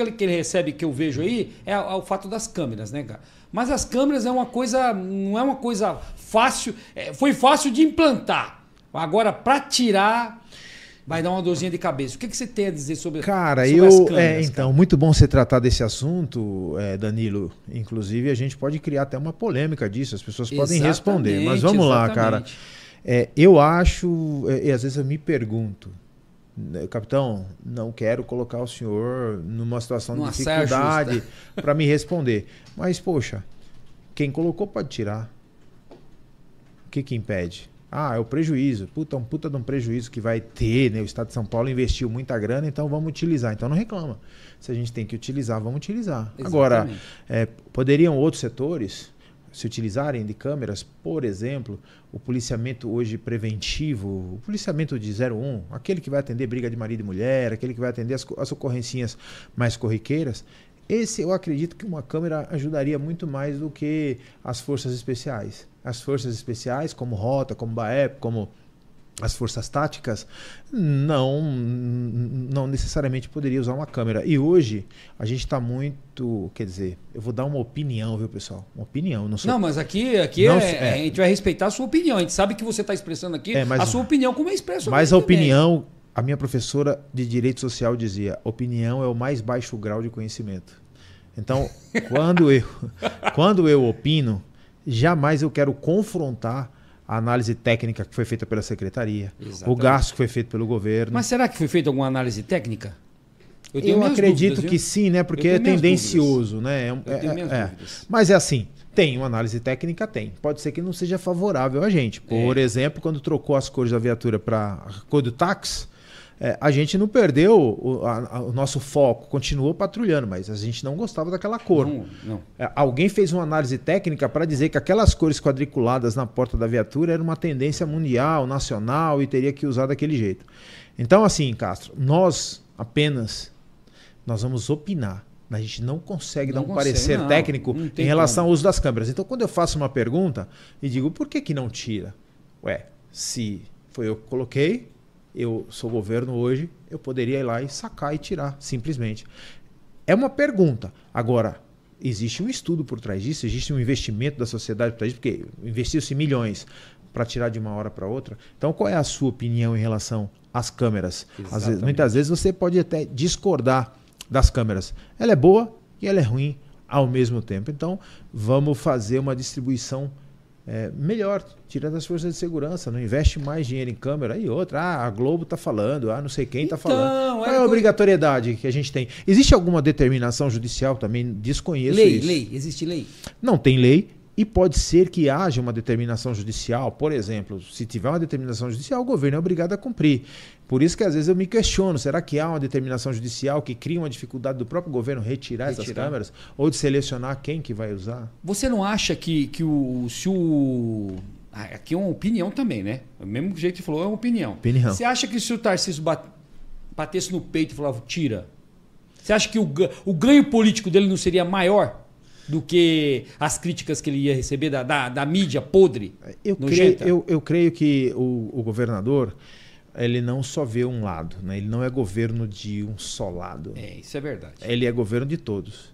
que ele, que ele recebe, que eu vejo aí, é, é o fato das câmeras, né, cara? Mas as câmeras é uma coisa, não é uma coisa fácil, é, foi fácil de implantar. Agora, para tirar, vai dar uma dorzinha de cabeça. O que, que você tem a dizer sobre, cara, sobre eu, as é, câmeras? É, então, muito bom você tratar desse assunto, é, Danilo. Inclusive, a gente pode criar até uma polêmica disso, as pessoas exatamente, podem responder. Mas vamos exatamente. lá, cara. É, eu acho, é, e às vezes eu me pergunto, né, capitão, não quero colocar o senhor numa situação de dificuldade para me responder. Mas, poxa, quem colocou pode tirar. O que que impede? Ah, é o prejuízo. Puta, um puta de um prejuízo que vai ter, né? O Estado de São Paulo investiu muita grana, então vamos utilizar. Então não reclama. Se a gente tem que utilizar, vamos utilizar. Exatamente. Agora, é, poderiam outros setores se utilizarem de câmeras, por exemplo, o policiamento hoje preventivo, o policiamento de 01, aquele que vai atender briga de marido e mulher, aquele que vai atender as, as ocorrencinhas mais corriqueiras, esse eu acredito que uma câmera ajudaria muito mais do que as forças especiais. As forças especiais, como Rota, como BAEP, como as forças táticas não não necessariamente poderia usar uma câmera e hoje a gente está muito quer dizer eu vou dar uma opinião viu pessoal uma opinião não sou... não mas aqui aqui não, é, é, a gente vai respeitar a sua opinião a gente sabe que você está expressando aqui é, mas, a sua opinião como é expresso mas a opinião a minha professora de direito social dizia opinião é o mais baixo grau de conhecimento então quando eu quando eu opino jamais eu quero confrontar a análise técnica que foi feita pela secretaria, Exatamente. o gasto que foi feito pelo governo. Mas será que foi feita alguma análise técnica? Eu, eu acredito dúvidas, que sim, né? Porque é tendencioso, né? É, é, é. Mas é assim, tem uma análise técnica, tem. Pode ser que não seja favorável a gente. Por é. exemplo, quando trocou as cores da viatura para a cor do táxi, é, a gente não perdeu o, a, a, o, nosso foco, continuou patrulhando, mas a gente não gostava daquela cor. Não, não. É, alguém fez uma análise técnica para dizer que aquelas cores quadriculadas na porta da viatura era uma tendência mundial, nacional e teria que usar daquele jeito. Então, assim, Castro, nós apenas nós vamos opinar. A gente não consegue não dar um consegue, parecer não, técnico não em relação como. ao uso das câmeras. Então, quando eu faço uma pergunta e digo por que, que não tira? Ué, se foi eu que coloquei, eu sou governo hoje, eu poderia ir lá e sacar e tirar, simplesmente. É uma pergunta. Agora, existe um estudo por trás disso, existe um investimento da sociedade por trás disso, porque investiu-se milhões para tirar de uma hora para outra. Então, qual é a sua opinião em relação às câmeras? Vezes, muitas vezes você pode até discordar das câmeras. Ela é boa e ela é ruim ao mesmo tempo. Então, vamos fazer uma distribuição é, melhor, tira das forças de segurança, não investe mais dinheiro em câmera e outra. Ah, a Globo está falando, ah, não sei quem está então, falando. Qual é a obrigatoriedade que a gente tem? Existe alguma determinação judicial também? Desconheço lei, isso. Lei, lei, existe lei? Não tem lei, e pode ser que haja uma determinação judicial, por exemplo, se tiver uma determinação judicial, o governo é obrigado a cumprir. Por isso que às vezes eu me questiono, será que há uma determinação judicial que cria uma dificuldade do próprio governo retirar, retirar. essas câmeras ou de selecionar quem que vai usar? Você não acha que, que o se o ah, aqui é uma opinião também, né? É o mesmo jeito que falou, é uma opinião. opinião. Você acha que se o Tarcísio bat, batesse no peito e falava tira, você acha que o, o ganho político dele não seria maior? do que as críticas que ele ia receber da, da, da mídia podre? Eu creio, eu, eu creio, que o, o, governador ele não só vê um lado, né? ele não é governo de um só lado. É, isso é verdade. Ele é governo de todos.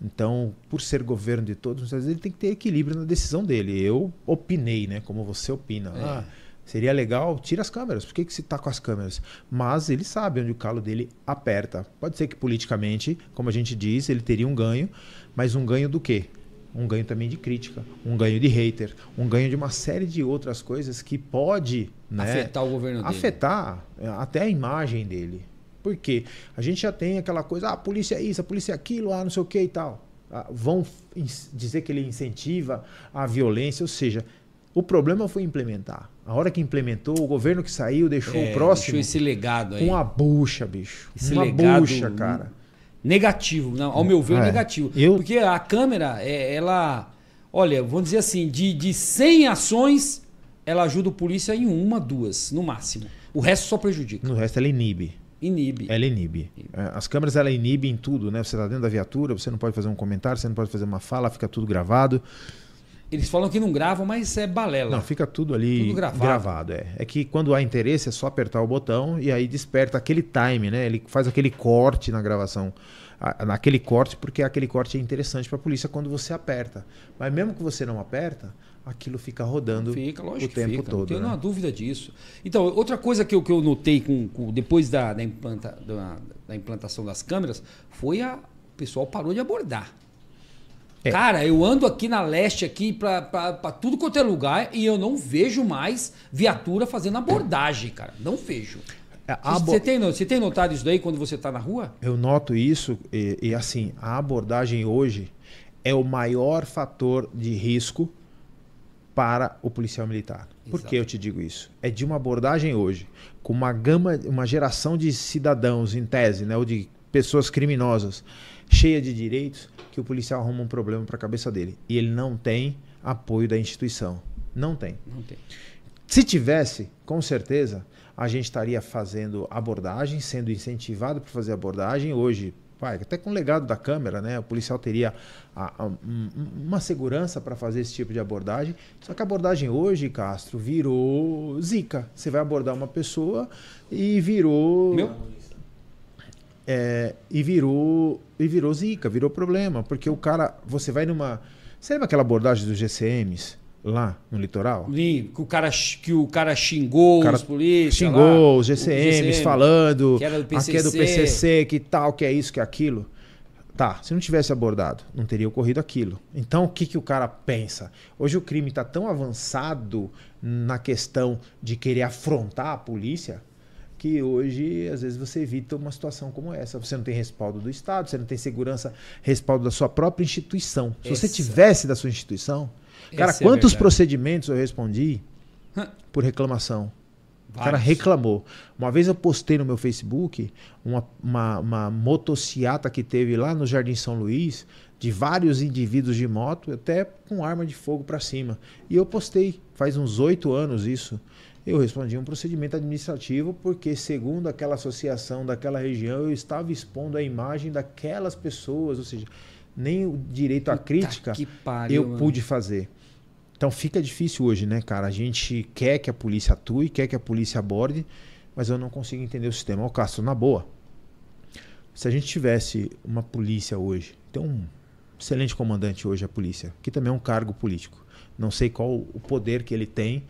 Então, por ser governo de todos, vezes ele tem que ter equilíbrio na decisão dele. Eu opinei, né? Como você opina. É. Ah, Seria legal, tira as câmeras. Por que, que se tá com as câmeras? Mas ele sabe onde o calo dele aperta. Pode ser que politicamente, como a gente diz, ele teria um ganho, mas um ganho do quê? Um ganho também de crítica, um ganho de hater, um ganho de uma série de outras coisas que pode né, afetar o governo dele. Afetar é, até a imagem dele. Por quê? A gente já tem aquela coisa, ah, a polícia é isso, a polícia é aquilo, ah, não sei o que e tal. Ah, vão dizer que ele incentiva a violência, ou seja, o problema foi implementar. A hora que implementou, o governo que saiu deixou é, o próximo. Deixou esse legado aí. Com a bucha, bicho. Esse uma legado, bucha, cara. Negativo, não, ao meu ver, é. negativo. Eu... Porque a câmera, é, ela. Olha, vamos dizer assim, de, de 100 ações, ela ajuda o polícia em uma, duas, no máximo. O resto só prejudica. No resto, ela inibe. Inibe. Ela inibe. É, as câmeras ela inibe em tudo, né? Você está dentro da viatura, você não pode fazer um comentário, você não pode fazer uma fala, fica tudo gravado. Eles falam que não gravam, mas é balela. Não, fica tudo ali tudo gravado. gravado. é. é que quando há interesse é só apertar o botão e aí desperta aquele time, né? Ele faz aquele corte na gravação. Naquele corte, porque aquele corte é interessante para a polícia quando você aperta. Mas mesmo que você não aperta, aquilo fica rodando fica, o tempo fica, todo. Não tenho né? dúvida disso. Então, outra coisa que eu, que eu notei com, com depois da, da, implanta, da, da implantação das câmeras foi a, o pessoal parou de abordar. É. Cara, eu ando aqui na leste, aqui pra, pra, pra, tudo quanto é lugar, e eu não vejo mais viatura fazendo abordagem, cara. Não vejo. É, abo... Você, tem, você tem notado isso daí quando você está na rua? Eu noto isso, e, e assim, a abordagem hoje é o maior fator de risco para o policial militar. Exato. Por que eu te digo isso? É de uma abordagem hoje, com uma gama, uma geração de cidadãos, em tese, né, ou de pessoas criminosas, cheia de direitos, que o policial arruma um problema para a cabeça dele. E ele não tem apoio da instituição. Não tem. Não tem. Se tivesse, com certeza, a gente estaria fazendo abordagem, sendo incentivado para fazer abordagem. Hoje, pai, até com o legado da câmera, né? O policial teria a, a, uma segurança para fazer esse tipo de abordagem. Só que a abordagem hoje, Castro, virou zica. Você vai abordar uma pessoa e virou. Meu é, e virou e virou zica, virou problema, porque o cara, você vai numa, você lembra aquela abordagem dos GCMs lá no litoral? Sim, que o cara que o cara xingou o cara os polícias, xingou lá, os GCMs GCM, falando, que era do PCC. aqui é do PCC, que tal, que é isso, que é aquilo. Tá, se não tivesse abordado, não teria ocorrido aquilo. Então, o que, que o cara pensa? Hoje o crime está tão avançado na questão de querer afrontar a polícia que hoje, às vezes, você evita uma situação como essa. Você não tem respaldo do Estado, você não tem segurança, respaldo da sua própria instituição. Se Essa. você tivesse da sua instituição, cara, Essa é quantos é procedimentos eu respondi por reclamação? O cara reclamou. Uma vez eu postei no meu Facebook uma, uma, uma motociata que teve lá no Jardim São Luís, de vários indivíduos de moto, até com arma de fogo para cima. E eu postei, faz uns oito anos isso. Eu respondi um procedimento administrativo porque, segundo aquela associação daquela região, eu estava expondo a imagem daquelas pessoas, ou seja, nem o direito à crítica pariu, eu mano. pude fazer. Então fica difícil hoje, né, cara? A gente quer que a polícia atue, quer que a polícia aborde, mas eu não consigo entender o sistema. O Castro, na boa. Se a gente tivesse uma polícia hoje, tem um excelente comandante hoje a polícia, que também é um cargo político. Não sei qual o poder que ele tem,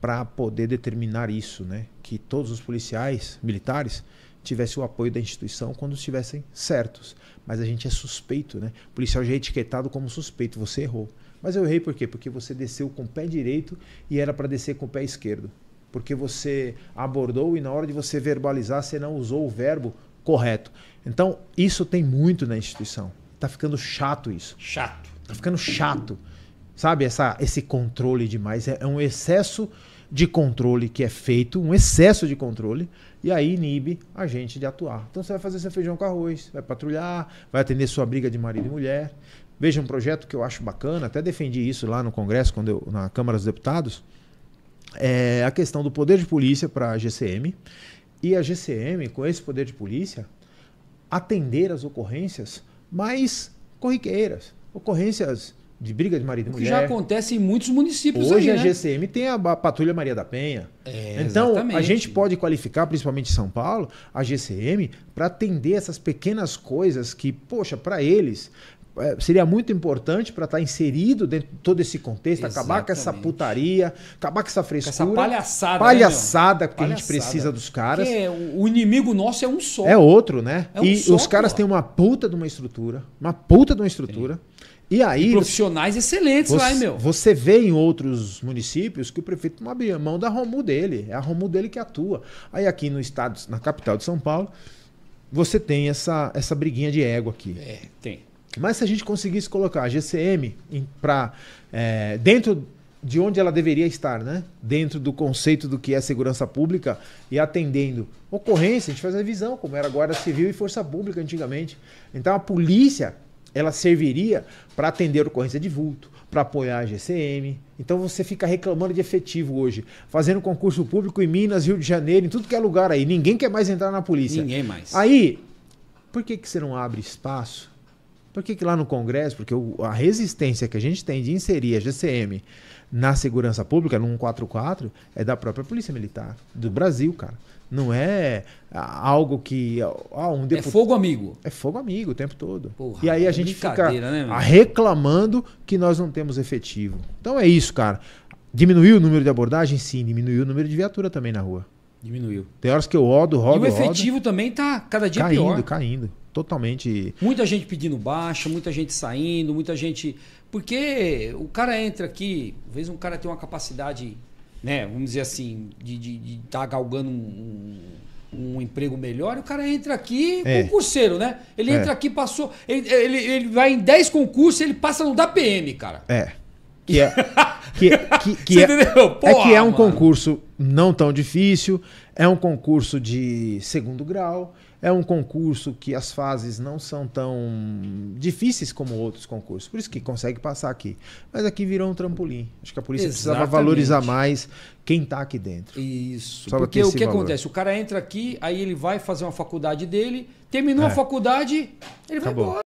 para poder determinar isso, né? Que todos os policiais militares tivessem o apoio da instituição quando estivessem certos. Mas a gente é suspeito, né? O policial já é etiquetado como suspeito, você errou. Mas eu errei por quê? Porque você desceu com o pé direito e era para descer com o pé esquerdo. Porque você abordou e na hora de você verbalizar você não usou o verbo correto. Então, isso tem muito na instituição. Tá ficando chato isso. Chato. Tá ficando chato. Sabe, essa, esse controle demais é, é um excesso de controle que é feito, um excesso de controle, e aí inibe a gente de atuar. Então você vai fazer seu feijão com arroz, vai patrulhar, vai atender sua briga de marido e mulher. Veja um projeto que eu acho bacana, até defendi isso lá no Congresso, quando eu, na Câmara dos Deputados, é a questão do poder de polícia para a GCM, e a GCM, com esse poder de polícia, atender as ocorrências mais corriqueiras, ocorrências de briga de marido e mulher. Que já acontece em muitos municípios Hoje a né? GCM tem a Patrulha Maria da Penha. É, então, exatamente. a gente pode qualificar, principalmente em São Paulo, a GCM para atender essas pequenas coisas que, poxa, para eles é, seria muito importante para estar tá inserido dentro de todo esse contexto, Exatamente. acabar com essa putaria, acabar com essa frescura. Com essa palhaçada. Palhaçada né, que palhaçada. a gente precisa dos caras. Porque é, o inimigo nosso é um só. É outro, né? É um e os caras têm uma puta de uma estrutura, uma puta de uma estrutura. Sim e aí. E profissionais excelentes você, lá, hein, meu. Você vê em outros municípios que o prefeito não abre mão da Romu dele. É a Romu dele que atua. Aí aqui no estado, na capital de São Paulo, você tem essa, essa briguinha de ego aqui. É, tem. Mas se a gente conseguisse colocar a GCM para é, dentro de onde ela deveria estar, né? Dentro do conceito do que é segurança pública e atendendo ocorrência, a gente faz a revisão, como era Guarda Civil e Força Pública antigamente. Então a polícia ela serviria para atender ocorrência de vulto, para apoiar a GCM. Então você fica reclamando de efetivo hoje, fazendo concurso público em Minas, Rio de Janeiro, em tudo que é lugar aí. Ninguém quer mais entrar na polícia. Ninguém mais. Aí, por que, que você não abre espaço? Por que, que lá no Congresso, porque a resistência que a gente tem de inserir a GCM na segurança pública, no 144, é da própria Polícia Militar do Brasil, cara. Não é algo que. Ah, um é deputado, é fogo amigo. É fogo amigo o tempo todo. Porra, e aí a é gente fica né, reclamando que nós não temos efetivo. Então é isso, cara. Diminuiu o número de abordagens Sim, diminuiu o número de viatura também na rua. Diminuiu. Tem horas que eu rodo, rodo, E o efetivo rodo, também tá cada dia caindo, pior. Caindo, caindo. Totalmente. Muita gente pedindo baixa, muita gente saindo, muita gente. Porque o cara entra aqui, às vezes um cara tem uma capacidade né, vamos dizer assim, de estar tá galgando um, um, emprego melhor, o cara entra aqui é. concurseiro, né? Ele é. entra aqui, passou. Ele, ele, ele vai em 10 concursos, ele passa no da PM, cara. É. Que é. Que, que, é, é que é, Porra, é, que é um mano. concurso não tão difícil, é um concurso de segundo grau, é um concurso que as fases não são tão difíceis como outros concursos. Por isso que consegue passar aqui. Mas aqui virou um trampolim. Acho que a polícia Exatamente. precisava valorizar mais quem está aqui dentro. Isso. Só Porque o que valor. acontece? O cara entra aqui, aí ele vai fazer uma faculdade dele, terminou é. a faculdade, ele Acabou. vai embora.